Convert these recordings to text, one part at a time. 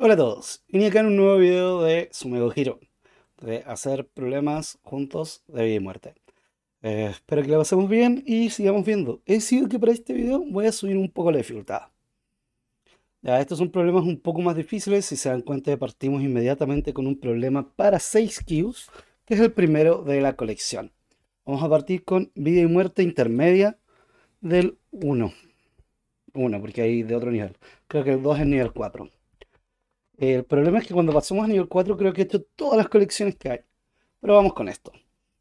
Hola a todos, vine acá en un nuevo video de Sumego de hacer problemas juntos de vida y muerte. Eh, espero que lo pasemos bien y sigamos viendo. He decidido que para este video voy a subir un poco la dificultad. Ya, estos son problemas un poco más difíciles, si se dan cuenta partimos inmediatamente con un problema para 6 kills, que es el primero de la colección. Vamos a partir con vida y muerte intermedia del 1. 1, porque hay de otro nivel. Creo que el 2 es nivel 4. Eh, el problema es que cuando pasamos a nivel 4 creo que he hecho todas las colecciones que hay. Pero vamos con esto.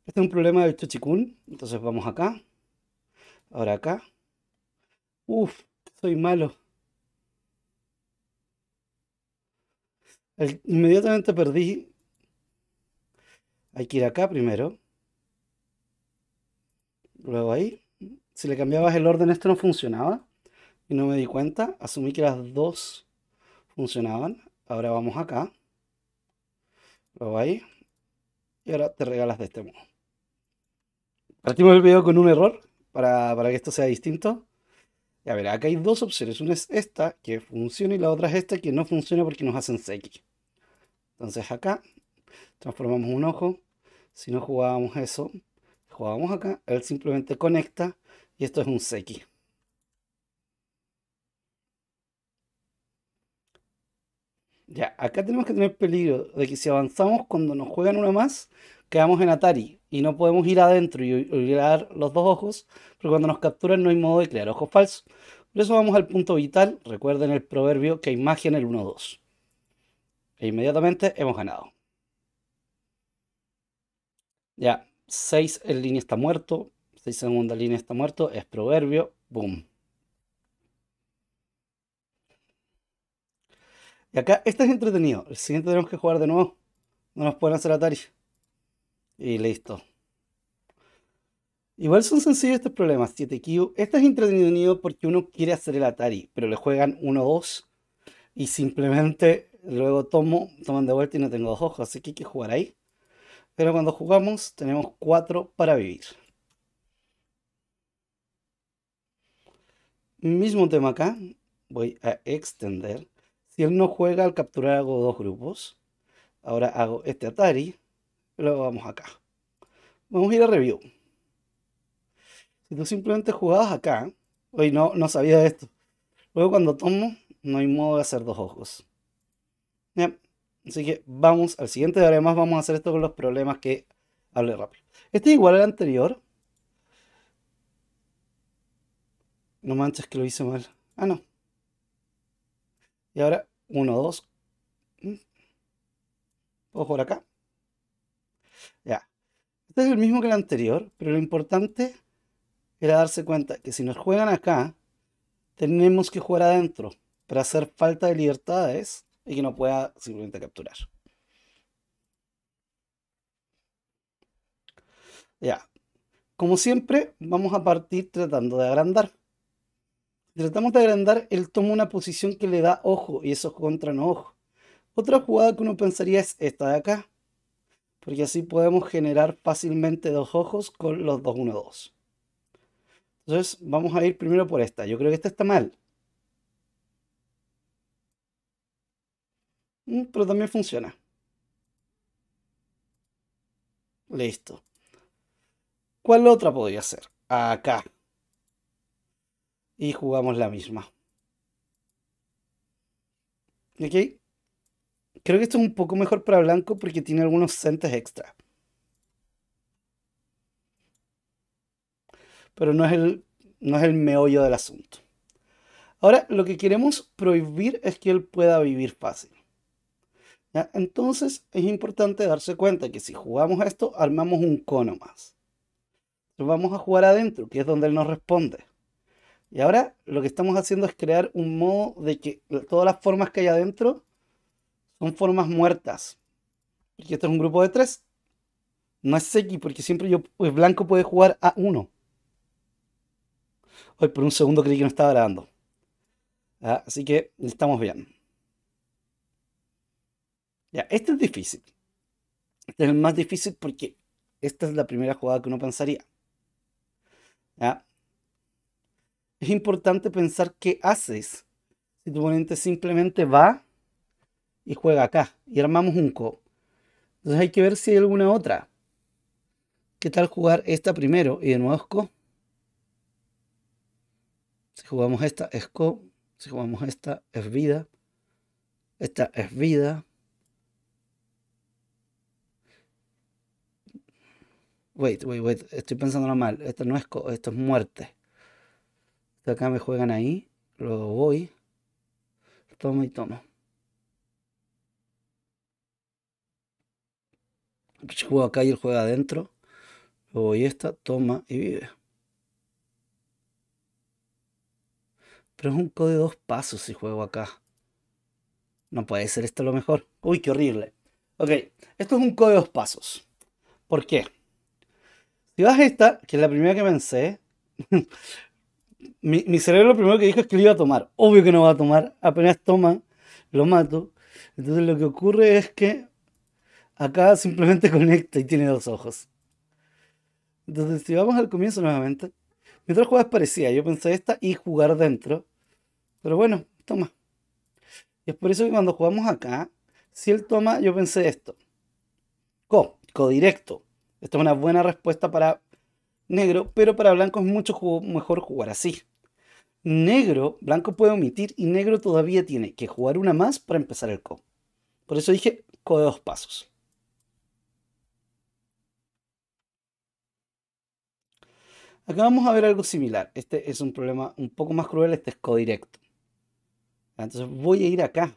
Este es un problema de del Chochikun. Entonces vamos acá. Ahora acá. Uf, soy malo. inmediatamente perdí. Hay que ir acá primero. Luego ahí. Si le cambiabas el orden esto no funcionaba. Y no me di cuenta. Asumí que las dos funcionaban. Ahora vamos acá. Luego ahí. Y ahora te regalas de este modo. Partimos el video con un error para, para que esto sea distinto. Y a ver, acá hay dos opciones. Una es esta, que funciona, y la otra es esta, que no funciona porque nos hacen seki. Entonces acá transformamos un ojo. Si no jugábamos eso, jugábamos acá. Él simplemente conecta y esto es un seki. Ya, acá tenemos que tener peligro de que si avanzamos cuando nos juegan una más, quedamos en Atari y no podemos ir adentro y olvidar los dos ojos, porque cuando nos capturan no hay modo de crear ojos falsos. Por eso vamos al punto vital, recuerden el proverbio que hay magia en el 1-2. E inmediatamente hemos ganado. Ya, 6 en línea está muerto, 6 segunda línea está muerto, es proverbio, boom. acá, este es entretenido. El siguiente tenemos que jugar de nuevo. No nos pueden hacer Atari. Y listo. Igual son sencillos estos problemas. 7Q. Este es entretenido porque uno quiere hacer el Atari, pero le juegan 1-2 y simplemente luego tomo, toman de vuelta y no tengo dos ojos, así que hay que jugar ahí. Pero cuando jugamos tenemos 4 para vivir. Mismo tema acá. Voy a extender. Si él no juega, al capturar hago dos grupos. Ahora hago este Atari. Y luego vamos acá. Vamos a ir a review. Si tú simplemente jugabas acá. Hoy no, no sabía esto. Luego cuando tomo, no hay modo de hacer dos ojos. Así que vamos al siguiente. Además vamos a hacer esto con los problemas que hablé rápido. Este es igual al anterior. No manches que lo hice mal. Ah, no. Y ahora, uno, 2. Mm. Puedo por acá. Ya. Este es el mismo que el anterior, pero lo importante era darse cuenta que si nos juegan acá, tenemos que jugar adentro para hacer falta de libertades y que no pueda simplemente capturar. Ya. Como siempre, vamos a partir tratando de agrandar tratamos de agrandar, él toma una posición que le da ojo y eso contra no ojo. Otra jugada que uno pensaría es esta de acá, porque así podemos generar fácilmente dos ojos con los 2-1-2. Entonces vamos a ir primero por esta. Yo creo que esta está mal. Mm, pero también funciona. Listo. ¿Cuál otra podría ser? Acá y jugamos la misma. Creo que esto es un poco mejor para blanco porque tiene algunos centes extra. Pero no es el, no es el meollo del asunto. Ahora, lo que queremos prohibir es que él pueda vivir fácil. Entonces, es importante darse cuenta que si jugamos esto, armamos un cono más. Lo vamos a jugar adentro, que es donde él nos responde. Y ahora lo que estamos haciendo es crear un modo de que todas las formas que hay adentro son formas muertas. Porque esto es un grupo de tres. No es X porque siempre yo, pues blanco puede jugar a uno. Hoy por un segundo creí que no estaba grabando. Ah, así que estamos bien. Ya, este es difícil. Este es el más difícil porque esta es la primera jugada que uno pensaría es importante pensar qué haces. Si tu oponente simplemente va y juega acá y armamos un co. Entonces hay que ver si hay alguna otra. ¿Qué tal jugar esta primero y de nuevo es co? Si jugamos esta es co. Si jugamos esta es vida. Esta es vida. Wait, wait, wait. Estoy pensándolo mal. Esta no es co. Esto es muerte acá me juegan ahí. Luego voy. Toma y toma. juego acá y él juega adentro. Luego voy esta, toma y vive. Pero es un código de dos pasos si juego acá. No puede ser esto lo mejor. Uy, qué horrible. Ok, esto es un código de dos pasos. ¿Por qué? Si vas a esta, que es la primera que pensé, mi, cerebro lo primero que dijo es que lo iba a tomar. Obvio que no va a tomar. Apenas toma, lo mato. Entonces lo que ocurre es que acá simplemente conecta y tiene dos ojos. Entonces, si vamos al comienzo nuevamente. Mi Mientras es parecida, yo pensé esta y jugar dentro. Pero bueno, toma. Y es por eso que cuando jugamos acá, si él toma, yo pensé esto. Co, co directo. Esta es una buena respuesta para negro, pero para blanco es mucho mejor jugar así. Negro, blanco puede omitir y negro todavía tiene que jugar una más para empezar el co. Por eso dije co de dos pasos. Acá vamos a ver algo similar. Este es un problema un poco más cruel, este es directo. Entonces voy a ir acá.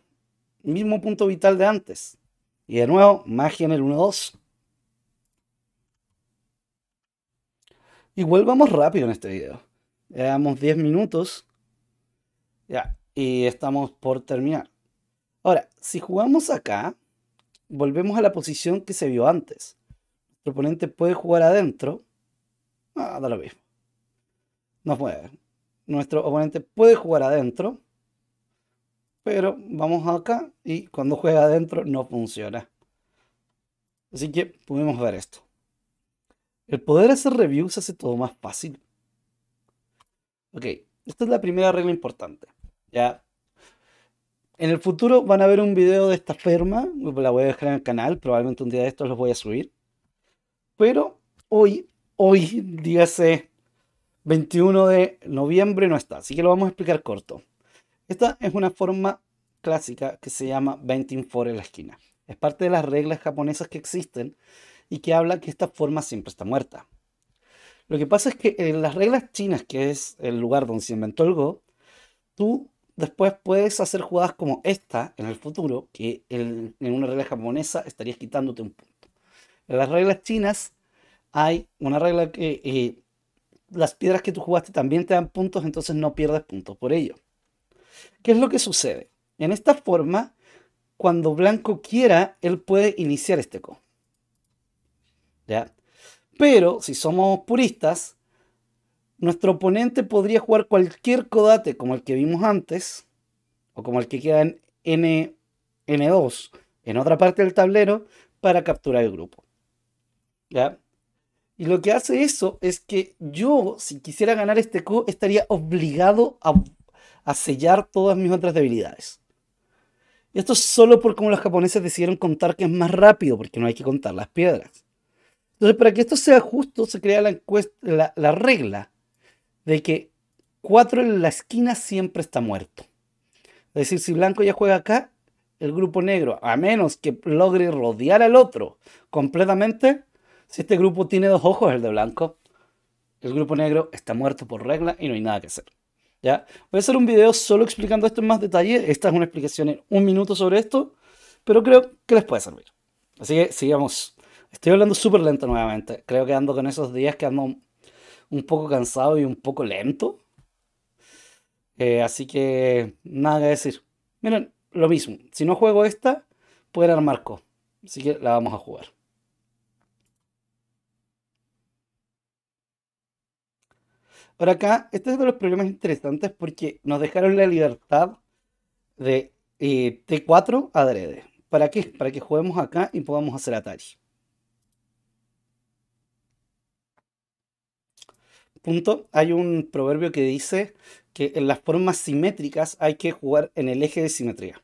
Mismo punto vital de antes. Y de nuevo, magia en el 1-2. Y vamos rápido en este video. Llevamos 10 minutos. Ya, y estamos por terminar. Ahora, si jugamos acá, volvemos a la posición que se vio antes. Nuestro oponente puede jugar adentro. Ah, da lo mismo. No puede. Nuestro oponente puede jugar adentro. Pero vamos acá y cuando juega adentro no funciona. Así que pudimos ver esto. El poder hacer reviews hace todo más fácil. Ok, esta es la primera regla importante. Ya. En el futuro van a ver un video de esta ferma, La voy a dejar en el canal. Probablemente un día de estos los voy a subir. Pero hoy, hoy, dígase 21 de noviembre, no está. Así que lo vamos a explicar corto. Esta es una forma clásica que se llama venting for en la esquina. Es parte de las reglas japonesas que existen y que habla que esta forma siempre está muerta. Lo que pasa es que en las reglas chinas, que es el lugar donde se inventó el Go, tú después puedes hacer jugadas como esta en el futuro, que en, una regla japonesa estarías quitándote un punto. En las reglas chinas hay una regla que eh, las piedras que tú jugaste también te dan puntos, entonces no pierdes puntos por ello. ¿Qué es lo que sucede? En esta forma, cuando blanco quiera, él puede iniciar este Go. Pero si somos puristas, nuestro oponente podría jugar cualquier codate como el que vimos antes, o como el que queda en N, N2, en otra parte del tablero, para capturar el grupo. ¿Ya? Y lo que hace eso es que yo, si quisiera ganar este Q, estaría obligado a, a sellar todas mis otras debilidades. Y esto es solo por cómo los japoneses decidieron contar que es más rápido, porque no hay que contar las piedras. Entonces, para que esto sea justo, se crea la, encuesta, la, regla de que cuatro en la esquina siempre está muerto. Es decir, si blanco ya juega acá, el grupo negro, a menos que logre rodear al otro completamente, si este grupo tiene dos ojos, el de blanco, el grupo negro está muerto por regla y no hay nada que hacer. ¿ya? Voy a hacer un video solo explicando esto en más detalle. Esta es una explicación en un minuto sobre esto, pero creo que les puede servir. Así que sigamos. Estoy hablando súper lento nuevamente. Creo que ando con esos días que ando un poco cansado y un poco lento. Eh, así que nada que decir. Miren, lo mismo. Si no juego esta, puede armar Marco, Así que la vamos a jugar. Ahora acá, este es uno de los problemas interesantes porque nos dejaron la libertad de eh, T4 adrede. ¿Para qué? Para que juguemos acá y podamos hacer Atari. punto, hay un proverbio que dice que en las formas simétricas hay que jugar en el eje de simetría.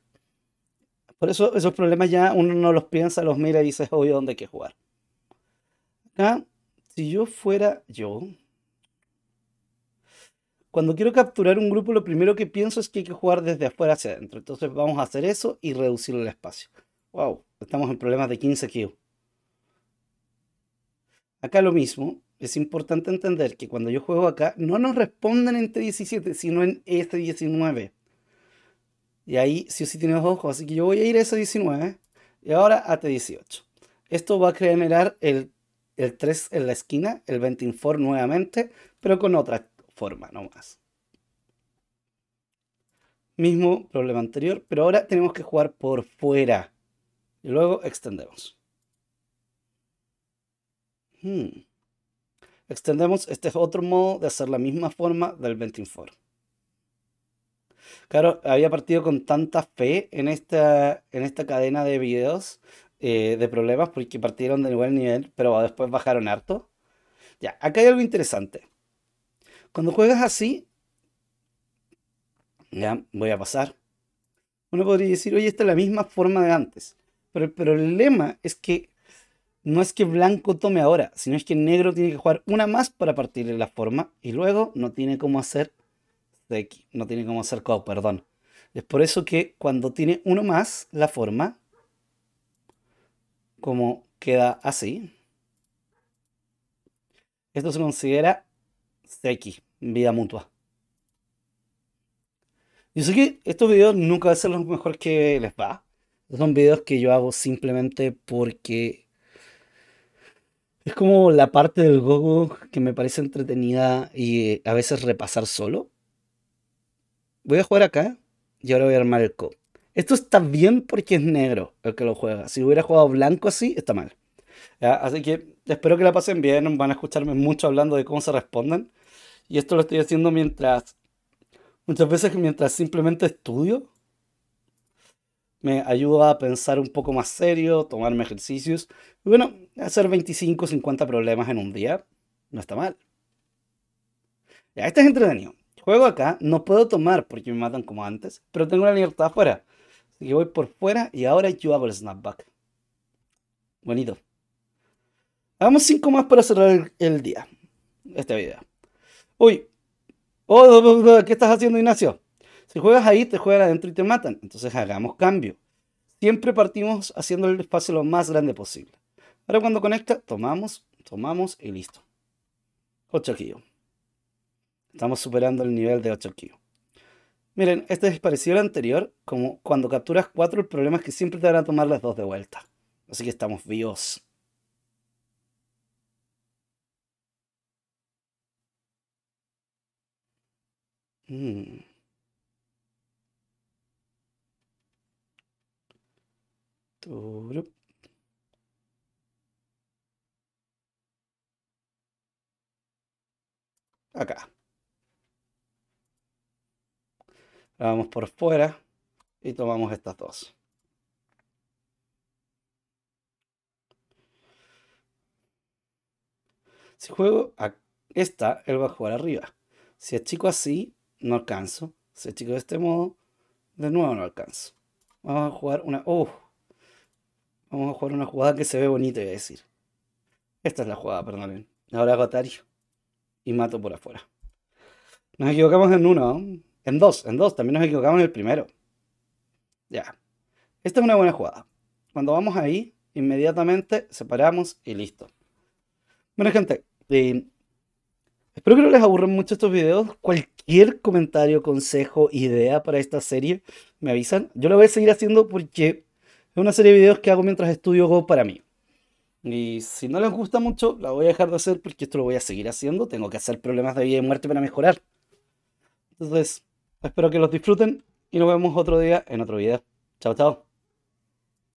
Por eso esos problemas ya uno no los piensa, los mira y dice, obvio dónde hay que jugar. Acá, si yo fuera yo, cuando quiero capturar un grupo, lo primero que pienso es que hay que jugar desde afuera hacia adentro. Entonces vamos a hacer eso y reducir el espacio. Wow, estamos en problemas de 15 kilos. Acá lo mismo, es importante entender que cuando yo juego acá, no nos responden en t 17, sino en este 19. Y ahí sí o sí tiene dos ojos, así que yo voy a ir a ese 19 y ahora a T18. Esto va a generar el, 3 en la esquina, el 24 nuevamente, pero con otra forma nomás. Mismo problema anterior, pero ahora tenemos que jugar por fuera. Y luego extendemos. Hmm extendemos este otro modo de hacer la misma forma del venting for. Claro, había partido con tanta fe en esta, en esta cadena de videos eh, de problemas porque partieron del igual nivel, pero después bajaron harto. Ya, acá hay algo interesante. Cuando juegas así, ya, voy a pasar. Uno podría decir, oye, esta es la misma forma de antes. Pero el problema es que no es que blanco tome ahora, sino es que negro tiene que jugar una más para partirle la forma y luego no tiene cómo hacer seki, no tiene cómo hacer ko, perdón. Es por eso que cuando tiene uno más la forma, como queda así, esto se considera seki, vida mutua. Yo sé que estos videos nunca van a ser los mejores que les va. Son videos que yo hago simplemente porque es como la parte del gogo que me parece entretenida y a veces repasar solo. Voy a jugar acá y ahora voy a armar el co. Esto está bien porque es negro el que lo juega. Si hubiera jugado blanco así, está mal. Así que espero que la pasen bien. Van a escucharme mucho hablando de cómo se responden. Y esto lo estoy haciendo mientras... Muchas veces mientras simplemente estudio me ayuda a pensar un poco más serio, tomarme ejercicios. Y bueno, hacer 25 50 problemas en un día no está mal. Ya, este es entretenido. Juego acá, no puedo tomar porque me matan como antes, pero tengo la libertad afuera. Así que voy por fuera y ahora yo hago el snapback. Bonito. Hagamos 5 más para cerrar el, día. Este video. Uy. Oh, oh, oh, ¿Qué estás haciendo, Ignacio? Si juegas ahí, te juegan adentro y te matan. Entonces hagamos cambio. Siempre partimos haciendo el espacio lo más grande posible. Ahora cuando conecta, tomamos, tomamos y listo. 8 kilos. Estamos superando el nivel de 8 kilos. Miren, este es parecido al anterior, como cuando capturas 4, el problema es que siempre te van a tomar las dos de vuelta. Así que estamos vivos. Hmm. Acá. La vamos por fuera y tomamos estas dos. Si juego a esta, él va a jugar arriba. Si achico así, no alcanzo. Si achico de este modo, de nuevo no alcanzo. Vamos a jugar una... Uh, Vamos a jugar una jugada que se ve bonita, y a decir. Esta es la jugada, perdónenme. Ahora hago y mato por afuera. Nos equivocamos en uno, en dos, en dos. También nos equivocamos en el primero. Ya. Esta es una buena jugada. Cuando vamos ahí, inmediatamente separamos y listo. Bueno, gente, eh, espero que no les aburran mucho estos videos. Cualquier comentario, consejo, idea para esta serie, me avisan. Yo lo voy a seguir haciendo porque es una serie de videos que hago mientras estudio Go para mí. Y si no les gusta mucho, la voy a dejar de hacer porque esto lo voy a seguir haciendo. Tengo que hacer problemas de vida y muerte para mejorar. Entonces, espero que los disfruten y nos vemos otro día en otro video. Chao, chao.